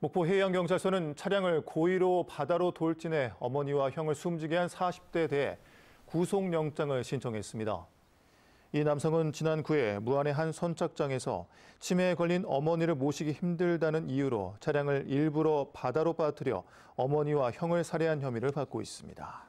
목포 해양경찰서는 차량을 고의로 바다로 돌진해 어머니와 형을 숨지게 한 40대에 대해 구속영장을 신청했습니다. 이 남성은 지난 9일 무안의 한 선착장에서 치매에 걸린 어머니를 모시기 힘들다는 이유로 차량을 일부러 바다로 빠뜨려 어머니와 형을 살해한 혐의를 받고 있습니다.